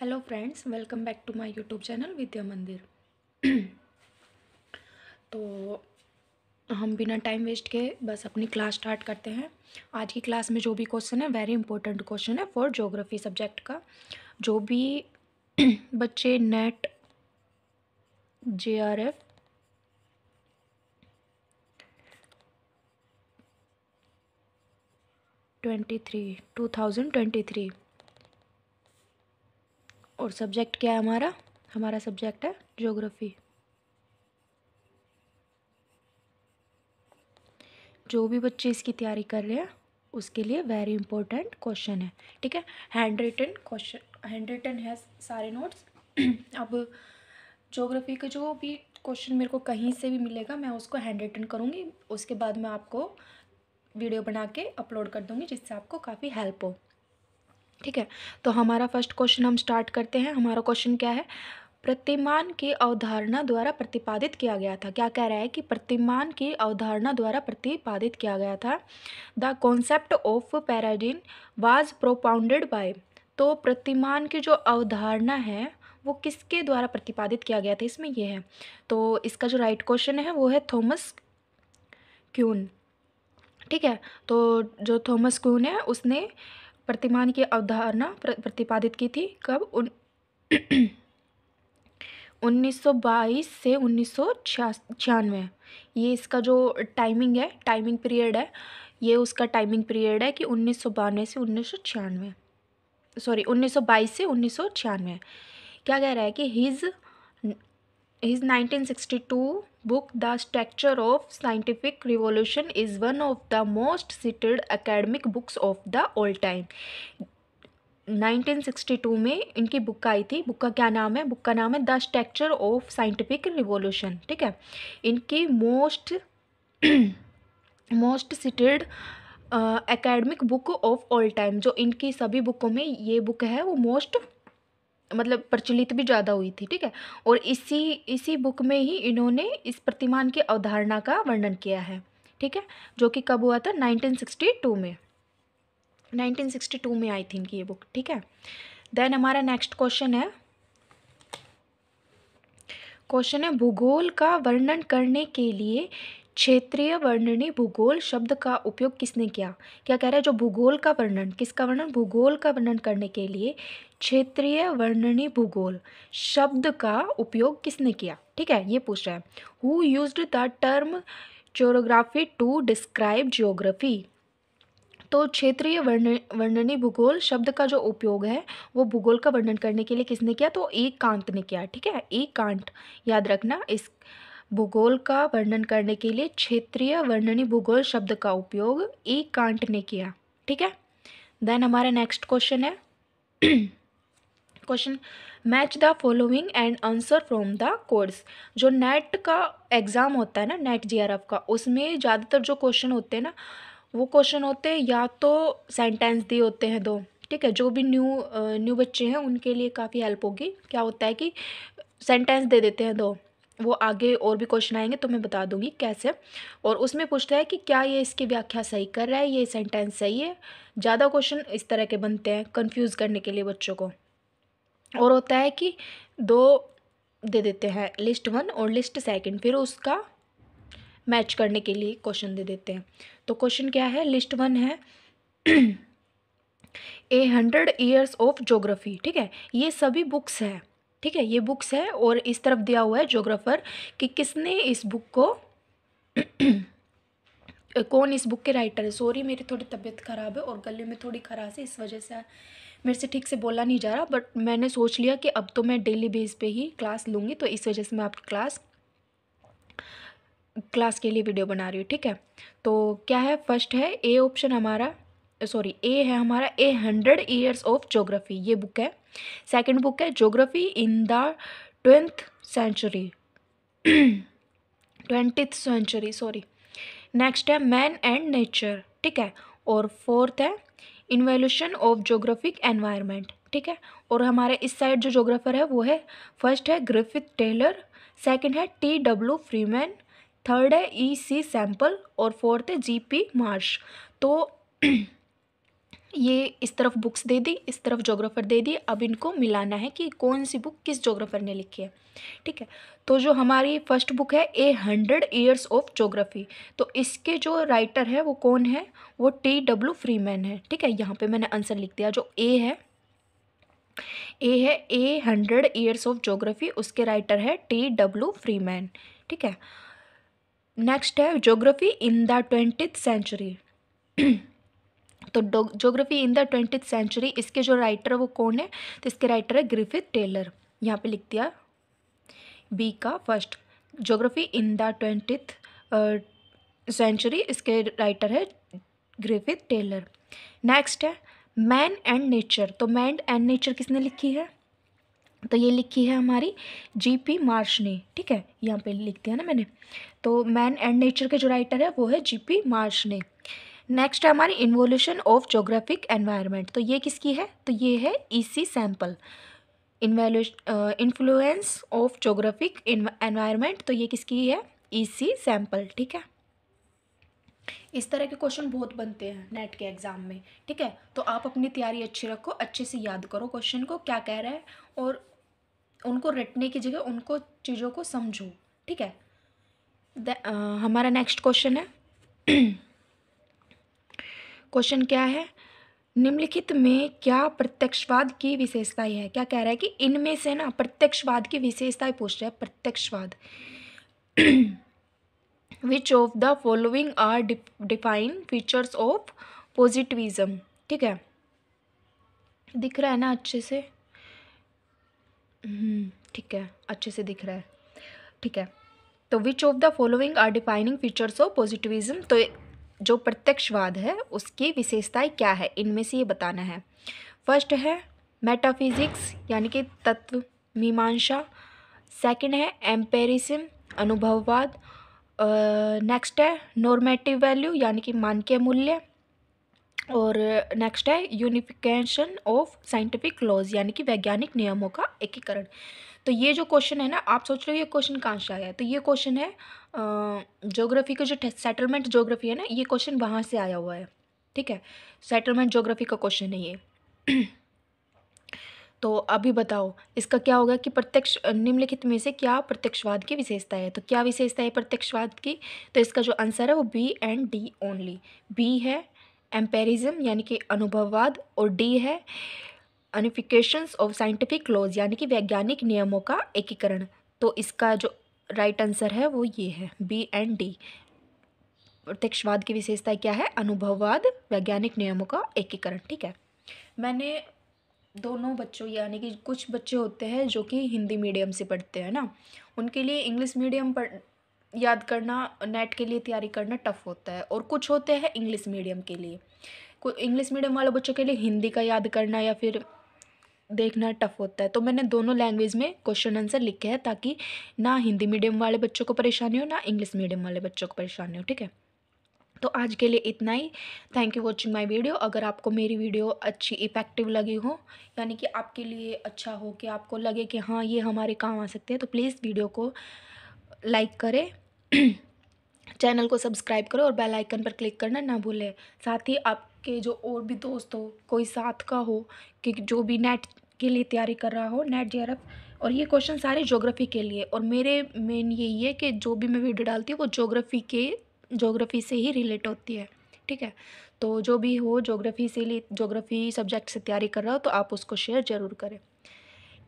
hello friends welcome back to my YouTube channel Vidya Mandir तो हम बिना टाइम वेस्ट के बस अपनी क्लास स्टार्ट करते हैं आज की क्लास में जो भी क्वेश्चन है वेरी इंपॉर्टेंट क्वेश्चन है फॉर ज्योग्राफी सब्जेक्ट का जो भी बच्चे NET J R F twenty three two thousand twenty three और सब्जेक्ट क्या है हमारा हमारा सब्जेक्ट है ज्योग्राफी जो भी बच्चे इसकी तैयारी कर रहे हैं उसके लिए वेरी इंपॉर्टेंट क्वेश्चन है ठीक है hand written question hand written है सारे नोट्स अब ज्योग्राफी के जो भी क्वेश्चन मेरे को कहीं से भी मिलेगा मैं उसको हैंड रिटन करूँगी उसके बाद मैं आपको वीडियो बना के अपलोड कर दूँगी जिससे आपको काफ़ी हेल्प हो ठीक है तो हमारा फर्स्ट क्वेश्चन हम स्टार्ट करते हैं हमारा क्वेश्चन क्या है प्रतिमान की अवधारणा द्वारा प्रतिपादित किया गया था क्या कह रहा है कि प्रतिमान की अवधारणा द्वारा प्रतिपादित किया गया था the concept of paradigm was propounded by तो प्रतिमान की जो अवधारणा है वो किसके द्वारा प्रतिपादित किया गया था इसमें यह है तो इसका जो राइट क्वेश्चन है वो है थॉमस क्यून ठीक है तो जो थॉमस क्यून है उसने प्रतिमान की अवधारणा प्रतिपादित की थी कब उन 1922 से उन्नीस ये इसका जो टाइमिंग है टाइमिंग पीरियड है ये उसका टाइमिंग पीरियड है कि उन्नीस से उन्नीस सॉरी 1922 से उन्नीस क्या कह रहा है कि his his 1962 book The Structure of Scientific Revolution is one of the most cited academic books of the all time 1962 में इनकी बुक आई थी बुक का क्या नाम है बुक का नाम है the structure of scientific revolution ठीक है इनकी most most cited academic book of all time जो इनकी सभी बुकों में ये बुक है वो मोस्ट मतलब प्रचलित भी ज़्यादा हुई थी ठीक है और इसी इसी बुक में ही इन्होंने इस प्रतिमान की अवधारणा का वर्णन किया है ठीक है जो कि कब हुआ था 1962 में 1962 में आई थी इनकी ये बुक ठीक है देन हमारा नेक्स्ट क्वेश्चन है क्वेश्चन है भूगोल का वर्णन करने के लिए क्षेत्रीय वर्णनी भूगोल शब्द का उपयोग किसने किया क्या कह रहा है जो भूगोल का वर्णन किसका वर्णन भूगोल का वर्णन करने के लिए क्षेत्रीय वर्णनी भूगोल शब्द का उपयोग किसने किया ठीक है ये पूछ रहा है who used the term geography to describe geography तो क्षेत्रीय वर्ण वर्णनी भूगोल शब्द का जो उपयोग है वो भूगोल का वर्णन करने के लिए किसने किया तो एक कांत ने किया ठीक है एक कांत याद रखना इस भूगोल का वर्णन करने के लिए क्षेत्रीय वर्णनी भूगोल शब्द का उपयोग ई कांट ने किया ठीक है देन हमारा नेक्स्ट क्वेश्चन है question match the following and answer from the course जो नेट का एग्ज़ाम होता है ना नेट जीआरएफ का उसमें ज़्यादातर जो क्वेश्चन होते हैं ना वो क्वेश्चन होते हैं या तो सेंटेंस दिए होते हैं दो ठीक है जो भी न्यू न्यू uh, बच्चे हैं उनके लिए काफ़ी हेल्प होगी क्या होता है कि सेंटेंस दे देते हैं दो वो आगे और भी क्वेश्चन आएंगे तो मैं बता दूंगी कैसे और उसमें पूछता है कि क्या ये इसकी व्याख्या सही कर रहा है ये सेंटेंस सही है ज़्यादा क्वेश्चन इस तरह के बनते हैं कंफ्यूज करने के लिए बच्चों को और होता है कि दो दे देते हैं लिस्ट वन और लिस्ट सेकंड फिर उसका मैच करने के लिए क्वेश्चन दे देते हैं तो क्वेश्चन क्या है लिस्ट वन है a hundred years of geography ठीक है ये सभी बुक्स हैं ठीक है ये बुक्स है और इस तरफ दिया हुआ है जोग्राफर कि किसने इस बुक को कौन इस बुक के राइटर है सॉरी मेरी थोड़ी तबीयत ख़राब है और गले में थोड़ी खराश है इस वजह से मेरे से ठीक से बोला नहीं जा रहा बट मैंने सोच लिया कि अब तो मैं डेली बेस पे ही क्लास लूँगी तो इस वजह से मैं आपकी क्लास क्लास के लिए वीडियो बना रही हूँ ठीक है तो क्या है फर्स्ट है ए ऑप्शन हमारा सॉरी ए है हमारा a hundred years of geography ये बुक है सेकेंड बुक है geography in the twentieth century twentieth century sorry next है मैन एंड नेचर ठीक है और फोर्थ है इन्वेल्यूशन ऑफ जोग्राफिक एनवायरनमेंट ठीक है और हमारे इस साइड जो जोग्राफर है वो है फर्स्ट है ग्रिफिथ टेलर सेकंड है टी डब्ल्यू फ्रीमैन थर्ड है ई सी सैम्पल और फोर्थ है जी पी मार्श तो ये इस तरफ बुक्स दे दी इस तरफ जोग्राफ़र दे दी अब इनको मिलाना है कि कौन सी बुक किस जोग्राफ़र ने लिखी है ठीक है तो जो हमारी फर्स्ट बुक है a hundred years of geography तो इसके जो राइटर है वो कौन है वो टी डब्ल्यू फ्रीमैन है ठीक है यहाँ पे मैंने आंसर लिख दिया जो ए है ए है a hundred years of geography उसके राइटर है टी डब्ल्यू फ्रीमैन ठीक है नेक्स्ट है geography in the twenty century तो geography in the twenty century इसके जो राइटर है वो कौन है तो इसके राइटर है ग्रिफिथ टेलर यहाँ पे लिख दिया बी का first geography in the twenty century इसके राइटर है ग्रिफिथ टेलर नेक्स्ट है मैन एंड नेचर तो मैन एंड नेचर किसने लिखी है तो ये लिखी है हमारी जी पी मार्श ने ठीक है यहाँ पे लिख दिया ना मैंने तो मैन एंड नेचर के जो राइटर है वो है जी पी मार्श ने नेक्स्ट है हमारी इन्वोल्यूशन ऑफ जोग्राफिक एनवायरनमेंट तो ये किसकी है तो ये है E C Semple influence of geographic environment तो ये किसकी है ईसी e सैंपल ठीक है इस तरह के क्वेश्चन बहुत बनते हैं नेट के एग्ज़ाम में ठीक है तो आप अपनी तैयारी अच्छी रखो अच्छे से याद करो क्वेश्चन को क्या कह रहा है और उनको रटने की जगह उनको चीज़ों को समझो ठीक है आ, uh, हमारा नेक्स्ट क्वेश्चन है क्वेश्चन क्या है निम्नलिखित में क्या प्रत्यक्षवाद की विशेषता है क्या कह रहा है कि इनमें से ना प्रत्यक्षवाद की विशेषता पूछ रहा है प्रत्यक्षवाद which of the following are define features of positivism ठीक है दिख रहा है ना अच्छे से हम्म, ठीक है अच्छे से दिख रहा है ठीक है तो which of the following are defining features of positivism तो जो प्रत्यक्षवाद है उसकी विशेषताएं क्या है इनमें से ये बताना है फर्स्ट है मेटाफिजिक्स यानी कि तत्व मीमांसा सेकंड है एम्पेरिसम अनुभववाद नेक्स्ट है नॉर्मेटिव वैल्यू यानी कि मानकीय मूल्य और नेक्स्ट है यूनिफिकेशन ऑफ साइंटिफिक लॉज यानी कि वैज्ञानिक नियमों का एकीकरण तो ये जो क्वेश्चन है ना आप सोच रहे हो ये क्वेश्चन कहाँ से आया तो ये क्वेश्चन है जोग्राफी का जो सेटलमेंट जोग्राफी है ना ये क्वेश्चन वहाँ से आया हुआ है ठीक है सेटलमेंट जोग्राफी का क्वेश्चन है ये तो अभी बताओ इसका क्या होगा कि प्रत्यक्ष निम्नलिखित में से क्या प्रत्यक्षवाद की विशेषता है तो क्या विशेषता है प्रत्यक्षवाद की तो इसका जो आंसर है वो B and D only B है एम्पेरिज्म यानी कि अनुभववाद और डी है अनिफिकेशन ऑफ साइंटिफिक लॉज यानी कि वैज्ञानिक नियमों का एकीकरण तो इसका जो राइट right आंसर है वो ये है बी एंड डी प्रत्यक्षवाद की विशेषता क्या है अनुभववाद वैज्ञानिक नियमों का एकीकरण ठीक है मैंने दोनों बच्चों यानी कि कुछ बच्चे होते हैं जो कि हिंदी मीडियम से पढ़ते हैं ना उनके लिए इंग्लिश मीडियम पढ़ याद करना नेट के लिए तैयारी करना टफ होता है और कुछ होते हैं इंग्लिश मीडियम के लिए इंग्लिश मीडियम वाले बच्चों के लिए हिंदी का याद करना या फिर देखना टफ होता है तो मैंने दोनों लैंग्वेज में क्वेश्चन आंसर लिखे हैं ताकि ना हिंदी मीडियम वाले बच्चों को परेशानी हो ना इंग्लिश मीडियम वाले बच्चों को परेशानी हो ठीक है तो आज के लिए इतना ही thank you watching my video अगर आपको मेरी वीडियो अच्छी इफेक्टिव लगी हो यानी कि आपके लिए अच्छा हो कि आपको लगे कि हाँ ये हमारे काम आ सकते हैं तो प्लीज़ वीडियो को लाइक करें चैनल को सब्सक्राइब करो और बेल आइकन पर क्लिक करना ना भूलें साथ ही आप के जो और भी दोस्त हो कोई साथ का हो कि जो भी नेट के लिए तैयारी कर रहा हो नेट जे और ये क्वेश्चन सारे ज्योग्राफी के लिए और मेरे मेन यही है कि जो भी मैं वीडियो डालती हूँ वो ज्योग्राफी के ज्योग्राफी से ही रिलेट होती है ठीक है तो जो भी हो ज्योग्राफी से लिए ज्योग्राफी सब्जेक्ट से तैयारी कर रहा हो तो आप उसको शेयर ज़रूर करें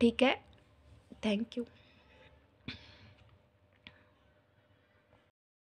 ठीक है थैंक यू